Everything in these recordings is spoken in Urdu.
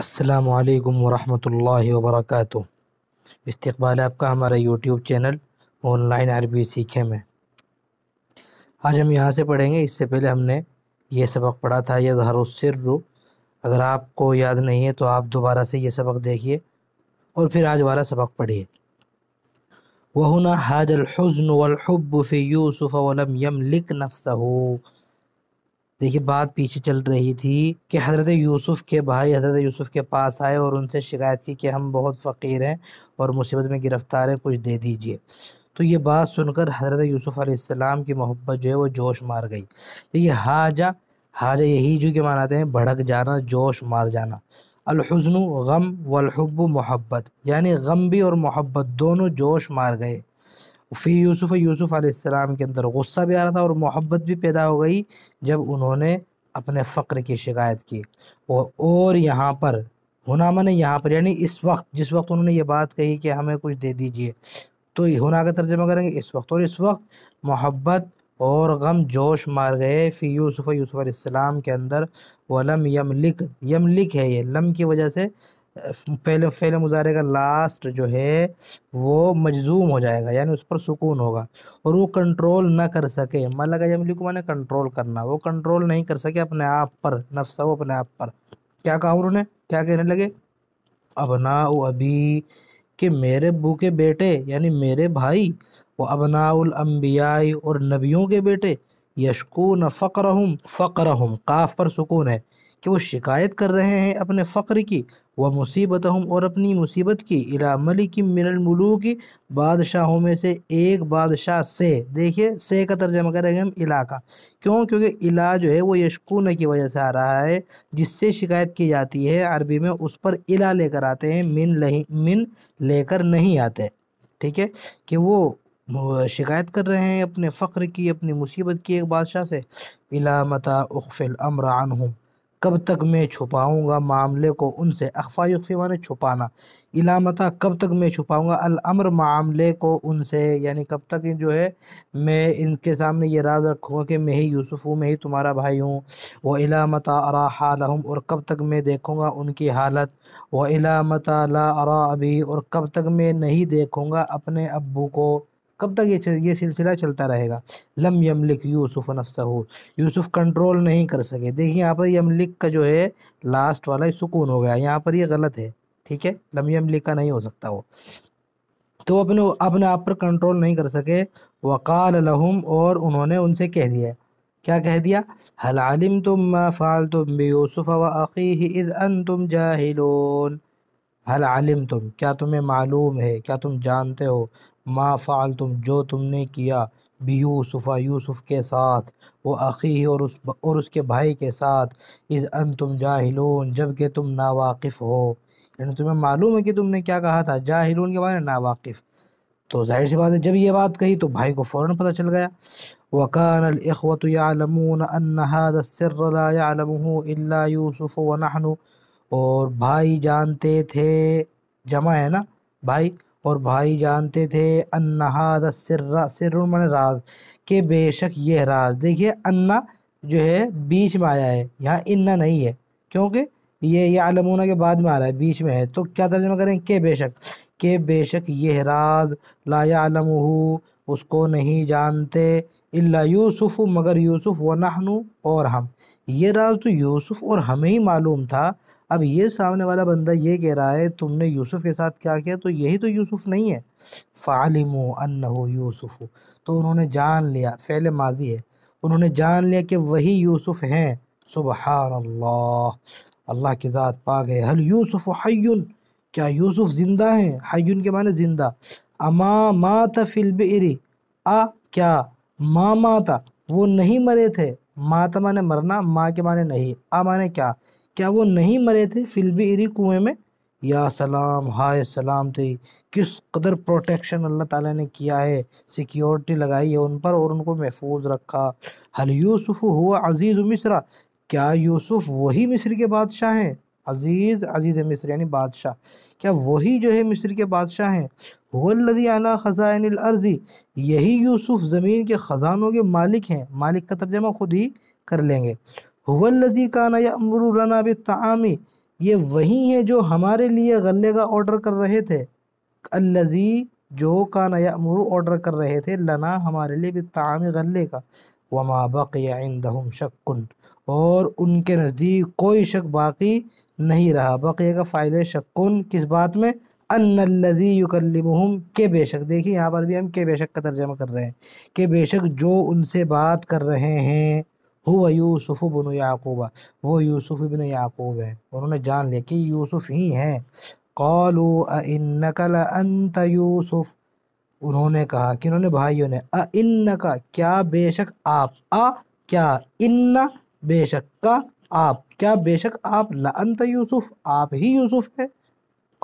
السلام علیکم ورحمۃ اللہ وبرکاتہ استقبال آپ کا ہمارا یوٹیوب چینل آن لائن عربی سیکھے میں آج ہم یہاں سے پڑھیں گے اس سے پہلے ہم نے یہ سبق پڑھا تھا یہ ظہر السر اگر آپ کو یاد نہیں ہے تو آپ دوبارہ سے یہ سبق دیکھیے اور پھر آج والا سبق پڑھیے وہ يُوسُفَ حاج يَمْلِكْ یوسف دیکھیے بات پیچھے چل رہی تھی کہ حضرت یوسف کے بھائی حضرت یوسف کے پاس آئے اور ان سے شکایت کی کہ ہم بہت فقیر ہیں اور مصیبت میں گرفتار ہیں کچھ دے دیجئے تو یہ بات سن کر حضرت یوسف علیہ السلام کی محبت جو ہے وہ جوش مار گئی دیکھیے حاجہ حاجہ یہی جو کہ مناتے ہیں بھڑک جانا جوش مار جانا الحزن غم والحب محبت یعنی غم بھی اور محبت دونوں جوش مار گئے فی یوسف یوسف علیہ السلام کے اندر غصہ بھی آ رہا تھا اور محبت بھی پیدا ہو گئی جب انہوں نے اپنے فقر کی شکایت کی اور اور یہاں پر ہنامہ نے یہاں پر یعنی اس وقت جس وقت انہوں نے یہ بات کہی کہ ہمیں کچھ دے دیجئے تو ہنا کا ترجمہ کریں گے اس وقت اور اس وقت محبت اور غم جوش مار گئے فی یوسف یوسف علیہ السلام کے اندر ولم یملک یم لکھ یم لکھ ہے یہ لم کی وجہ سے پہلے فعل مظاہرے کا لاسٹ جو ہے وہ مجزوم ہو جائے گا یعنی اس پر سکون ہوگا اور وہ کنٹرول نہ کر سکے مالا مطلب کا جملی کو میں نے کنٹرول کرنا وہ کنٹرول نہیں کر سکے اپنے آپ پر نفس ہو اپنے آپ پر کیا کہا انہوں نے کیا کہنے لگے ابنا ابی کہ میرے ابو کے بیٹے یعنی میرے بھائی وہ ابنا الانبیاء اور نبیوں کے بیٹے یشکون فقرہم فقرہم قاف پر سکون ہے کہ وہ شکایت کر رہے ہیں اپنے فقر کی وہ مصیبت ہم اور اپنی مصیبت کی الا ملک من الملوک بادشاہوں میں سے ایک بادشاہ سے دیکھیے سے کا ترجمہ کریں گے ہم الا کا کیوں کیونکہ الا جو ہے وہ یشکون کی وجہ سے آ رہا ہے جس سے شکایت کی جاتی ہے عربی میں اس پر الا لے کر آتے ہیں من من لے کر نہیں آتے ٹھیک ہے کہ وہ شکایت کر رہے ہیں اپنے فقر کی اپنی مصیبت کی ایک بادشاہ سے علا متا اقفل امران ہوں کب تک میں چھپاؤں گا معاملے کو ان سے اخفا یخفی معنی چھپانا علامتہ کب تک میں چھپاؤں گا الامر معاملے کو ان سے یعنی کب تک جو ہے میں ان کے سامنے یہ راز رکھوں گا کہ میں ہی یوسف ہوں میں ہی تمہارا بھائی ہوں وہ ارا حالہم اور کب تک میں دیکھوں گا ان کی حالت وہ لا ارا ابھی اور کب تک میں نہیں دیکھوں گا اپنے ابو کو کب تک یہ سلسلہ چلتا رہے گا لم یملک یوسف نفسہ یوسف کنٹرول نہیں کر سکے دیکھیں یہاں پر یملک کا جو ہے لاسٹ والا سکون ہو گیا یہاں پر یہ غلط ہے ٹھیک ہے لم یملک کا نہیں ہو سکتا وہ تو اپنے اپنے آپ پر کنٹرول نہیں کر سکے وقال لہم اور انہوں نے ان سے کہہ دیا کیا کہہ دیا حلالم تم اذ تم جاہلون حل علم تم کیا تمہیں معلوم ہے کیا تم جانتے ہو ما فعل تم جو تم نے کیا بیہو صفہ یوسف کے ساتھ وہ عقی اور اس کے بھائی کے ساتھ از ان تم جاہلون جب کہ تم ناواقف ہو یعنی تمہیں معلوم ہے کہ تم نے کیا کہا تھا جاہلون کے بارے میں ناواقف تو ظاہر سی بات ہے جب یہ بات کہی تو بھائی کو فوراً پتہ چل گیا لَا يَعْلَمُهُ إِلَّا يُوسُفُ وَنَحْنُ اور بھائی جانتے تھے جمع ہے نا بھائی اور بھائی جانتے تھے سر سر من راز کہ بے شک یہ راز دیکھیے انا جو ہے بیچ میں آیا ہے یہاں انا نہیں ہے کیونکہ یہ یہ علمونہ کے بعد میں آ رہا ہے بیچ میں ہے تو کیا ترجمہ کریں کہ بے شک کہ بے شک یہ راز لا علم اس کو نہیں جانتے اللہ یوسف مگر یوسف و نحنو اور ہم یہ راز تو یوسف اور ہمیں ہی معلوم تھا اب یہ سامنے والا بندہ یہ کہہ رہا ہے تم نے یوسف کے ساتھ کیا کیا تو یہی تو یوسف نہیں ہے فعلم انہو یوسف تو انہوں نے جان لیا فعل ماضی ہے انہوں نے جان لیا کہ وہی یوسف ہیں سبحان اللہ اللہ کی ذات پا گئے حل یوسف کیا یوسف زندہ ہیں حیون کے معنی زندہ اما ماتا فی البئری آ کیا ما ماتا وہ نہیں مرے تھے ماتا مانے مرنا ماں کے معنی نہیں آ مانے کیا کیا وہ نہیں مرے تھے فی البئری کنویں میں یا سلام ہائے سلام تھی کس قدر پروٹیکشن اللہ تعالیٰ نے کیا ہے سیکیورٹی لگائی ہے ان پر اور ان کو محفوظ رکھا حل یوسف ہوا عزیز مصرہ مصرا کیا یوسف وہی مصر کے بادشاہ ہیں عزیز عزیز مصر یعنی بادشاہ کیا وہی جو ہے مصر کے بادشاہ ہیں خزائن الارضی یہی یوسف زمین کے خزانوں کے مالک ہیں مالک کا ترجمہ خود ہی کر لیں گے کانا یا امرا یہ وہی ہے جو ہمارے لیے غلے کا آرڈر کر رہے تھے الزی جو کانا یا امرو آرڈر کر رہے تھے لنا ہمارے لیے بے غلے کا ومابق اور ان کے نزدیک کوئی شک باقی نہیں رہا بقیے کا فائل شکون کس بات میں ان الزی یکلمہم کے بے شک دیکھیں یہاں پر بھی ہم کے بے شک کا ترجمہ کر رہے ہیں کہ بے شک جو ان سے بات کر رہے ہیں ہو یوسف بن یعقوب وہ یوسف بن یعقوب ہے انہوں نے جان لیا کہ یوسف ہی ہیں قالوا انک لانت یوسف انہوں نے کہا کہ انہوں نے بھائیوں نے انک کیا بے شک آپ آ کیا ان بے شک کا آپ کیا بے شک آپ لنت یوسف آپ ہی یوسف ہیں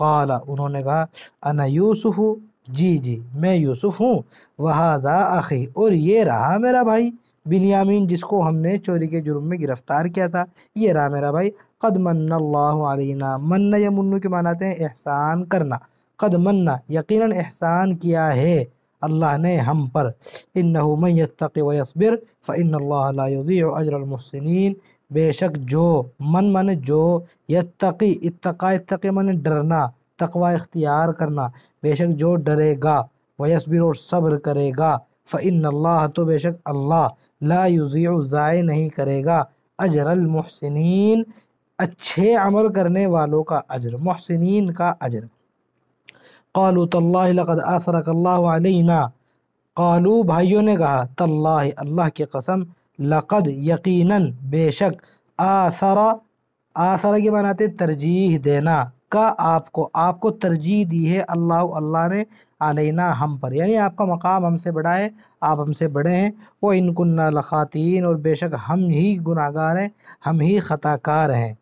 قالا انہوں نے کہا انا یوسف جی جی میں یوسف ہوں اخی اور یہ رہا میرا بھائی بنیامین جس کو ہم نے چوری کے جرم میں گرفتار کیا تھا یہ رہا میرا بھائی قد من اللہ علینا یا منو کے مناتے ہیں احسان کرنا قد منا یقینا احسان کیا ہے اللہ نے ہم پر انہو من و یصبر فان اللہ لا یضیع اجر المحسنین بے شک جو من من جو یتقی اتقا اتقی من ڈرنا تقوا اختیار کرنا بے شک جو ڈرے گا ویسبر اور صبر کرے گا فعن اللہ تو بے شک اللہ لا یوزی ضائع نہیں کرے گا اجر المحسنین اچھے عمل کرنے والوں کا اجر محسنین کا اجر قالو طلّہ لقد آثرک اللہ علینا قالو بھائیوں نے کہا طلّہ اللہ کی قسم لقد یقیناً بے شک آسار آسارہ کے مناتے ترجیح دینا کا آپ کو آپ کو ترجیح دی ہے اللہ اللہ نے علینا ہم پر یعنی آپ کا مقام ہم سے بڑا ہے آپ ہم سے بڑے ہیں وہ ان کو نالقاتین اور بے شک ہم ہی گناہ گار ہیں ہم ہی خطا کار ہیں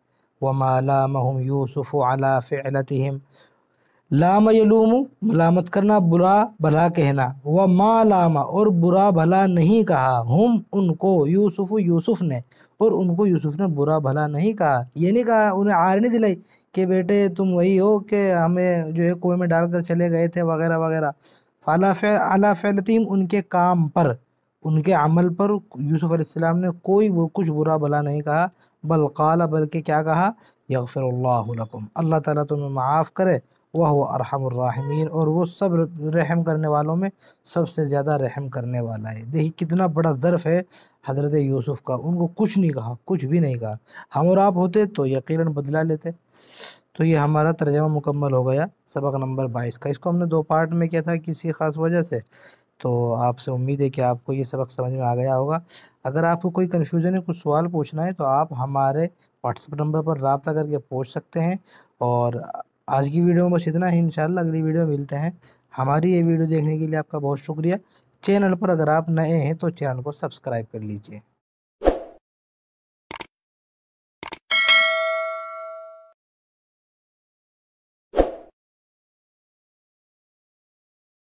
وہ مالا مم یوسف و یلوم ملامت کرنا برا بھلا کہنا وہ ماں لامہ اور برا بھلا نہیں کہا ہم ان کو یوسف یوسف نے اور ان کو یوسف نے برا بھلا نہیں کہا یہ نہیں کہا انہیں آر نہیں دلائی کہ بیٹے تم وہی ہو کہ ہمیں جو ہے کنویں میں ڈال کر چلے گئے تھے وغیرہ وغیرہ فلاں اعلیٰ فعلتیم ان کے کام پر ان کے عمل پر یوسف علیہ السلام نے کوئی وہ کچھ برا بھلا نہیں کہا بل قال بلکہ کیا کہا یغفر اللہ لکم اللہ تعالیٰ تمہیں معاف کرے وہ ارحم الرّحمین اور وہ سب رحم کرنے والوں میں سب سے زیادہ رحم کرنے والا ہے دیکھیں کتنا بڑا ظرف ہے حضرت یوسف کا ان کو کچھ نہیں کہا کچھ بھی نہیں کہا ہم اور آپ ہوتے تو یقیناً بدلا لیتے تو یہ ہمارا ترجمہ مکمل ہو گیا سبق نمبر بائیس کا اس کو ہم نے دو پارٹ میں کیا تھا کسی خاص وجہ سے تو آپ سے امید ہے کہ آپ کو یہ سبق سمجھ میں آ گیا ہوگا اگر آپ کو کوئی کنفیوژن ہے کچھ سوال پوچھنا ہے تو آپ ہمارے اپ نمبر پر رابطہ کر کے پوچھ سکتے ہیں اور آج کی ویڈیو میں بس اتنا ہی انشاءاللہ اگلی ویڈیو ملتے ہیں ہماری یہ ویڈیو دیکھنے کے لیے آپ کا بہت شکریہ چینل پر اگر آپ نئے ہیں تو چینل کو سبسکرائب کر لیجئے